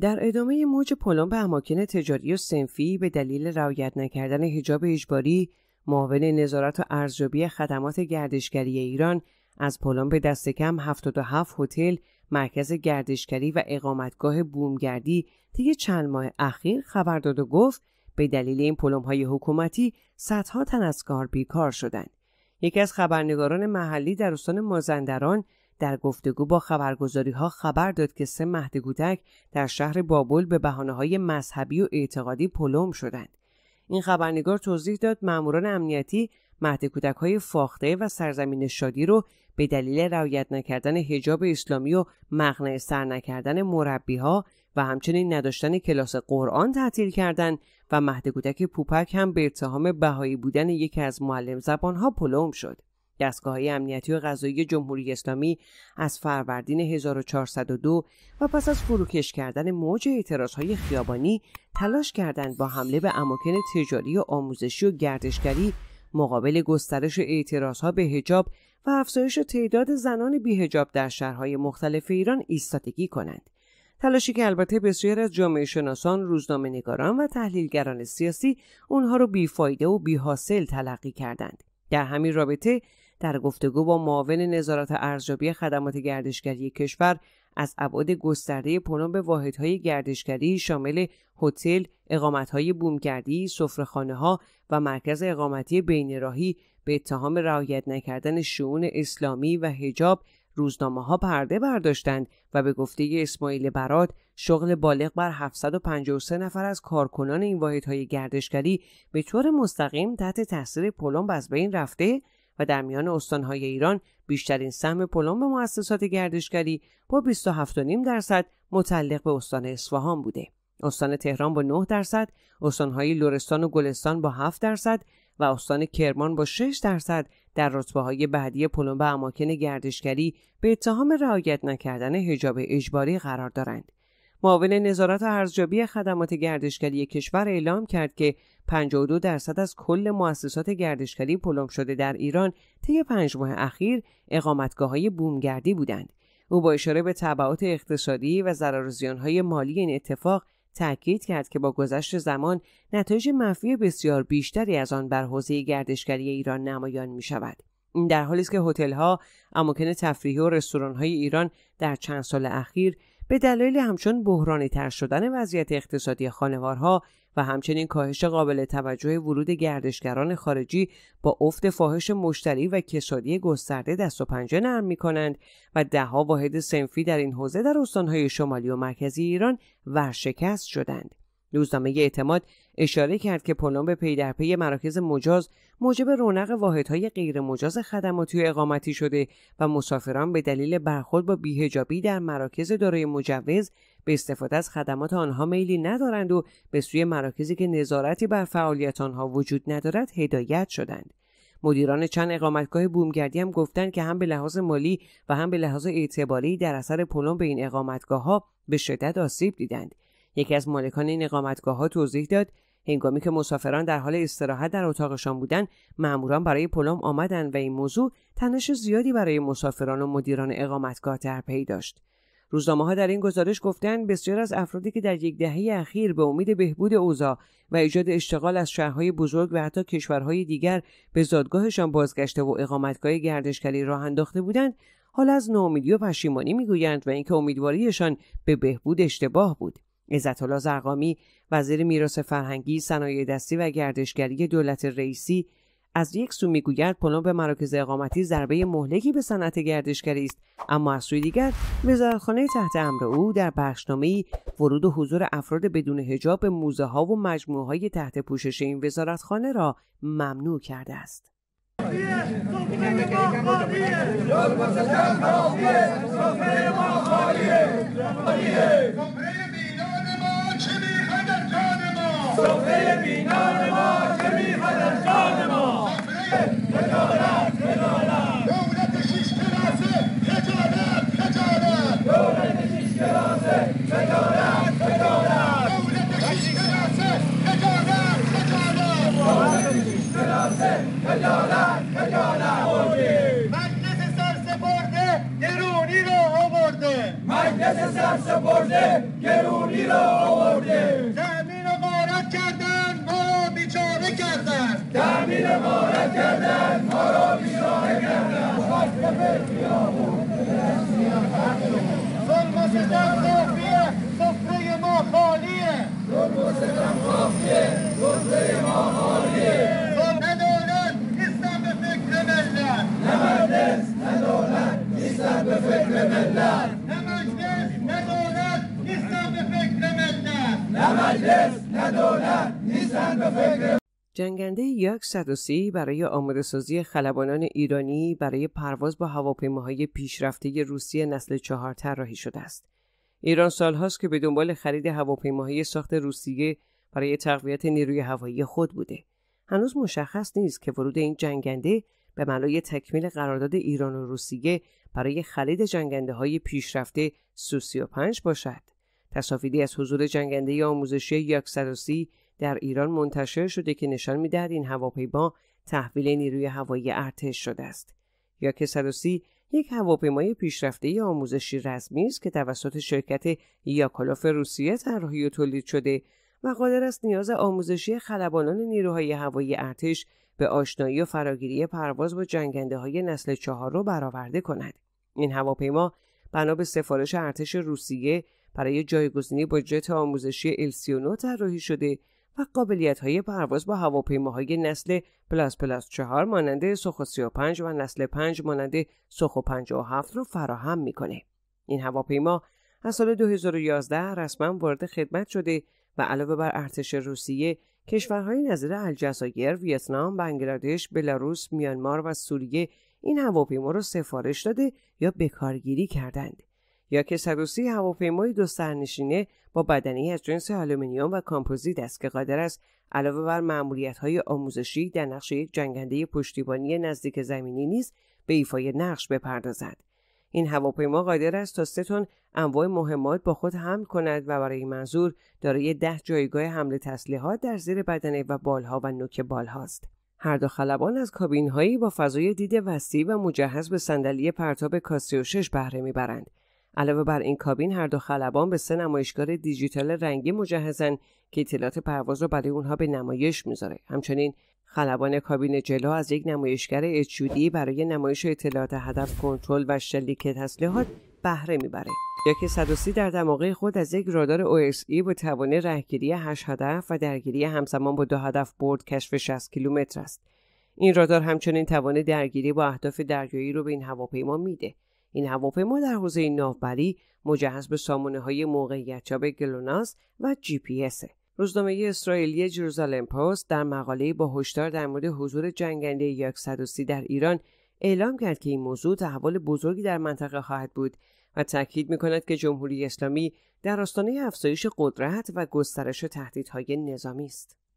در ادامه موج پلم به اماکن تجاری و سنفی به دلیل رعایت نکردن حجاب اجباری معاون نظارت و ارزیابی خدمات گردشگری ایران از پلم به دست کم 77 هتل مرکز گردشگری و اقامتگاه بومگردی طی چند ماه اخیر خبر داد و گفت به دلیل این پلم های حکومتی صدها تن از کار بیکار شدند یکی از خبرنگاران محلی در استان مازندران در گفتگو با خبرگزاری ها خبر داد که سه مهد کودک در شهر بابل به بحانه های مذهبی و اعتقادی پلوم شدند. این خبرنگار توضیح داد ماموران امنیتی مهد کودک های فاخته و سرزمین شادی رو به دلیل رعایت نکردن حجاب اسلامی و مغنع سر نکردن مربی ها و همچنین نداشتن کلاس قرآن تعطیل کردند و مهد کودک پوپک هم به اتهام بهایی بودن یکی از معلم زبان ها پلوم شد. های امنیتی و غذایی جمهوری اسلامی از فروردین 1402 و پس از فروکش کردن موج های خیابانی تلاش کردند با حمله به اماکن تجاری و آموزشی و گردشگری مقابل گسترش اعتراضها به هجاب و افزایش تعداد زنان بیهجاب در شهرهای مختلف ایران ایستادگی کنند تلاشی که البته بسیار از جامعه شناسان، روزنامه نگاران و تحلیلگران سیاسی اونها رو بیفایده و بیحاصل تلقی کردند. در همین رابطه در گفتگو با معاون نظارت ارزیابی خدمات گردشگری کشور از ابعاد گسترده به واحدهای گردشگری شامل هتل، اقامتهای بومگردی، ها و مرکز اقامتی بینراهی به اتهام رعایت نکردن شعون اسلامی و حجاب روزنامه ها پرده برداشتند و به گفته اسماعیل براد شغل بالغ بر 753 نفر از کارکنان این واحدهای گردشگری به طور مستقیم تحت تاثیر پلمب از بین رفته و در میان استانهای ایران بیشترین سهم پلمب به مؤسسات گردشگری با 27.5 درصد متعلق به استان اصفهان بوده. استان تهران با 9 درصد، استانهای لرستان و گلستان با 7 درصد و استان کرمان با 6 درصد در رتبه های بعدی پلمب به اماکن گردشگری به اتهام رعایت نکردن حجاب اجباری قرار دارند. معاون نظارت ارزیابی خدمات گردشگری کشور اعلام کرد که 52 درصد از کل مؤسسات گردشگری پلم شده در ایران طی پنج ماه اخیر اقامتگاه های بومگردی بودند. او با اشاره به تبعات اقتصادی و ضرر های مالی این اتفاق تأکید کرد که با گذشت زمان نتایج منفی بسیار بیشتری از آن بر حوزه گردشگری ایران نمایان می شود. این در حالی است که هتلها، اماکن تفریحی و رستورانهای ایران در چند سال اخیر به دلایل همچون بحرانی تر شدن وضعیت اقتصادی خانوارها و همچنین کاهش قابل توجه ورود گردشگران خارجی با افت فاحش مشتری و کسادی گسترده دست و پنجه نرم می کنند و دهها واحد سنفی در این حوزه در استانهای شمالی و مرکزی ایران ورشکست شدند. روزنامه اعتماد اشاره کرد که پلن به پی در پی مراکز مجاز موجب رونق واحدهای غیر مجاز خدماتی و اقامتی شده و مسافران به دلیل برخورد با بیهجابی در مراکز دارای مجوز به استفاده از خدمات آنها میلی ندارند و به سوی مراکزی که نظارتی بر فعالیت آنها وجود ندارد هدایت شدند مدیران چند اقامتگاه بومگردی هم گفتند که هم به لحاظ مالی و هم به لحاظ اعتباری در اثر پلم به این اقامتگاه ها به شدت آسیب دیدند یکی از مالکان این اقامتگاه ها توضیح داد هنگامی که مسافران در حال استراحت در اتاقشان بودند ماموران برای پلم آمدند و این موضوع تنش زیادی برای مسافران و مدیران اقامتگاه در پی داشت روزنامه ها در این گزارش گفتند بسیار از افرادی که در یک دهه اخیر به امید بهبود اوضاع و ایجاد اشتغال از شهرهای بزرگ و حتی کشورهای دیگر به زادگاهشان بازگشته و اقامتگاه گردشگری راه انداخته بودند حال از ناامیدی و پشیمانی میگویند و اینکه امیدواریشان به بهبود اشتباه بود عزت الله زرقامی وزیر میراث فرهنگی صنایع دستی و گردشگری دولت رئیسی از یک سو میگوید پلمب به مراکز اقامتی ضربه مهلکی به صنعت گردشگری است اما از سوی دیگر وزارتخانه تحت امر او در بخشنامه ورود و حضور افراد بدون حجاب به موزه ها و مجموعه های تحت پوشش این وزارتخانه را ممنوع کرده است گرونی را آورده زمین غارت کردن ما بیچاره کردن زمین غارت کردن ما را بیچاره کردن حق به بیابون ظلم ستم جنگنده یک 130 برای آماده سازی خلبانان ایرانی برای پرواز با هواپیماهای پیشرفته روسیه نسل چهار طراحی شده است. ایران سالهاست که به دنبال خرید هواپیماهای ساخت روسیه برای تقویت نیروی هوایی خود بوده. هنوز مشخص نیست که ورود این جنگنده به ملای تکمیل قرارداد ایران و روسیه برای خرید جنگنده های پیشرفته سو باشد. تصاویری از حضور جنگنده آموزشی 130 در ایران منتشر شده که نشان میدهد این هواپیما تحویل نیروی هوایی ارتش شده است. 130 یک هواپیمای پیشرفته آموزشی رسمی است که توسط شرکت یاکولاف روسیه طراحی و تولید شده و قادر است نیاز آموزشی خلبانان نیروهای هوایی ارتش به آشنایی و فراگیری پرواز با جنگنده های نسل چهار را برآورده کند. این هواپیما بنا به سفارش ارتش روسیه برای جایگزینی با جت آموزشی السیونو طراحی شده و قابلیت های پرواز با هواپیماهای نسل پلاس پلاس چهار ماننده سوخو 35 و نسل 5 مانند سوخو 57 رو فراهم میکنه. این هواپیما از سال 2011 رسما وارد خدمت شده و علاوه بر ارتش روسیه کشورهای نظر الجزایر، ویتنام، بنگلادش، بلاروس، میانمار و سوریه این هواپیما را سفارش داده یا به کارگیری کردند. یا که سروسی هواپیمای دو سرنشینه با بدنی از جنس آلومینیوم و کامپوزیت است که قادر است علاوه بر های آموزشی در نقش یک جنگنده پشتیبانی نزدیک زمینی نیز به ایفای نقش بپردازد این هواپیما قادر است تا سه تن انواع مهمات با خود حمل کند و برای منظور دارای ده جایگاه حمله تسلیحات در زیر بدنه و بالها و نوک بالهاست هر دو خلبان از کابینهایی با فضای دید وسیع و مجهز به صندلی پرتاب کاسیو شش بهره میبرند علاوه بر این کابین هر دو خلبان به سه نمایشگاه دیجیتال رنگی مجهزن که اطلاعات پرواز را برای اونها به نمایش میذاره همچنین خلبان کابین جلو از یک نمایشگر اچودی برای نمایش اطلاعات هدف کنترل و شلیک تسلیحات بهره میبره یا که 130 در دماغه خود از یک رادار OSE با توانه رهگیری 8 هدف و درگیری همزمان با دو هدف برد کشف 60 کیلومتر است این رادار همچنین توان درگیری با اهداف دریایی رو به این هواپیما میده این هواپیما در حوزه ناوبری مجهز به سامانه های موقعیتیاب گلوناس و جی پی اسه. روزنامه اسرائیلی جروزالم پست در مقاله با هشدار در مورد حضور جنگنده 130 در ایران اعلام کرد که این موضوع تحول بزرگی در منطقه خواهد بود و تاکید میکند که جمهوری اسلامی در آستانه افزایش قدرت و گسترش تهدیدهای نظامی است